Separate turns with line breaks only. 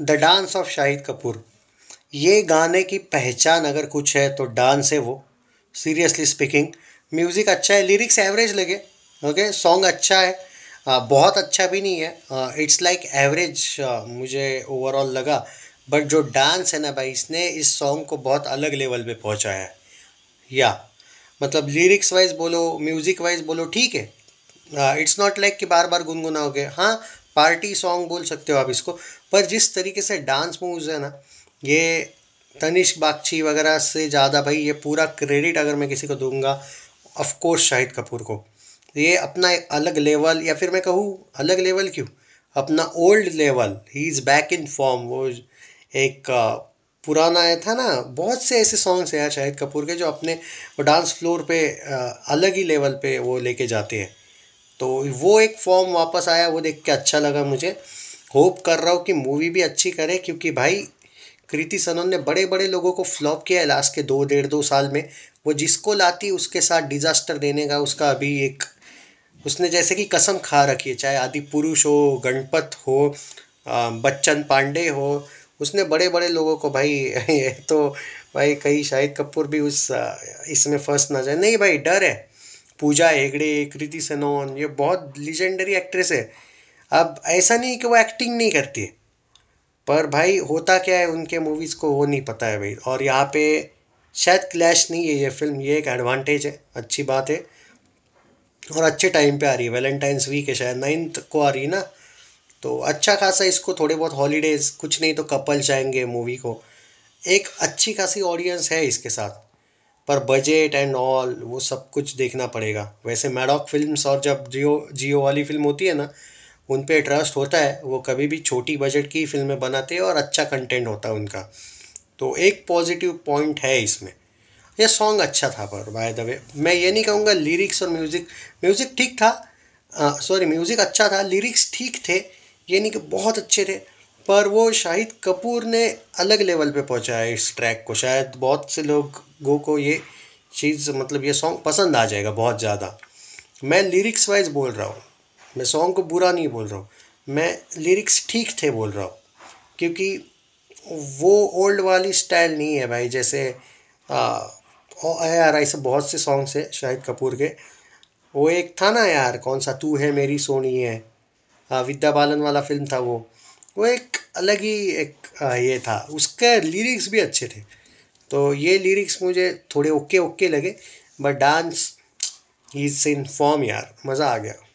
the dance of Shahid Kapoor ये गाने की पहचान अगर कुछ है तो डांस है वो सीरियसली स्पीकिंग म्यूज़िक अच्छा है लिरिक्स एवरेज लगे ओके सॉन्ग अच्छा है आ, बहुत अच्छा भी नहीं है इट्स लाइक एवरेज मुझे ओवरऑल लगा बट जो डांस है ना भाई इसने इस सॉन्ग को बहुत अलग लेवल पे पहुंचाया है या मतलब लिरिक्स वाइज बोलो म्यूज़िक वाइज बोलो ठीक है इट्स नॉट लाइक कि बार बार गुनगुनाओगे हाँ पार्टी सॉन्ग बोल सकते हो आप इसको पर जिस तरीके से डांस मूव्स है ना ये तनिष्क बागची वगैरह से ज़्यादा भाई ये पूरा क्रेडिट अगर मैं किसी को दूंगा ऑफकोर्स शाहिद कपूर को ये अपना एक अलग लेवल या फिर मैं कहूँ अलग लेवल क्यों अपना ओल्ड लेवल ही इज़ बैक इन फॉर्म वो एक पुराना आया था ना बहुत से ऐसे सॉन्ग्स हैं यार शाहिद कपूर के जो अपने डांस फ्लोर पे अलग ही लेवल पे वो लेके जाते हैं तो वो एक फॉर्म वापस आया वो देख के अच्छा लगा मुझे होप कर रहा हूँ कि मूवी भी अच्छी करे क्योंकि भाई कृति सनन ने बड़े बड़े लोगों को फ्लॉप किया है लास्ट के दो डेढ़ दो साल में वो जिसको लाती उसके साथ डिज़ास्टर देने का उसका अभी एक उसने जैसे कि कसम खा रखी है चाहे आदि पुरुष हो गणपत हो बच्चन पांडे हो उसने बड़े बड़े लोगों को भाई तो भाई कहीं शाहिद कपूर भी उस इसमें फर्स्ट ना जाए नहीं भाई डर है पूजा हेगड़े कृति सनोन ये बहुत लीजेंडरी एक्ट्रेस है अब ऐसा नहीं कि वो एक्टिंग नहीं करती है पर भाई होता क्या है उनके मूवीज़ को वो नहीं पता है भाई और यहाँ पे शायद क्लैश नहीं है ये फिल्म ये एक एडवांटेज है अच्छी बात है और अच्छे टाइम पे आ रही है वैलेंटाइंस वीक है शायद नाइन्थ को आ रही है ना तो अच्छा खासा इसको थोड़े बहुत हॉलीडेज़ कुछ नहीं तो कपल जाएंगे मूवी को एक अच्छी खासी ऑडियंस है इसके साथ पर बजट एंड ऑल वो सब कुछ देखना पड़ेगा वैसे मैडॉक फिल्म्स और जब जियो जियो वाली फिल्म होती है ना उन पर ट्रस्ट होता है वो कभी भी छोटी बजट की फिल्में बनाते हैं और अच्छा कंटेंट होता है उनका तो एक पॉजिटिव पॉइंट है इसमें यह सॉन्ग अच्छा था पर बाय द वे मैं ये नहीं कहूँगा लिरिक्स और म्यूज़िक म्यूज़िक ठीक था सॉरी म्यूज़िक अच्छा था लिरिक्स ठीक थे ये नहीं कि बहुत अच्छे थे पर वो शाहिद कपूर ने अलग लेवल पे पहुँचाया इस ट्रैक को शायद बहुत से लोगों को ये चीज़ मतलब ये सॉन्ग पसंद आ जाएगा बहुत ज़्यादा मैं लिरिक्स वाइज बोल रहा हूँ मैं सॉन्ग को बुरा नहीं बोल रहा हूँ मैं लिरिक्स ठीक थे बोल रहा हूँ क्योंकि वो ओल्ड वाली स्टाइल नहीं है भाई जैसे यार ऐसे बहुत से सॉन्ग्स हैं शाहिद कपूर के वो एक था ना यार कौन सा तू है मेरी सोनी है विद्या बालन वाला फिल्म था वो वो एक अलग ही एक ये था उसके लिरिक्स भी अच्छे थे तो ये लिरिक्स मुझे थोड़े ओके ओके लगे बट डांस ही इज इन फॉर्म यार मज़ा आ गया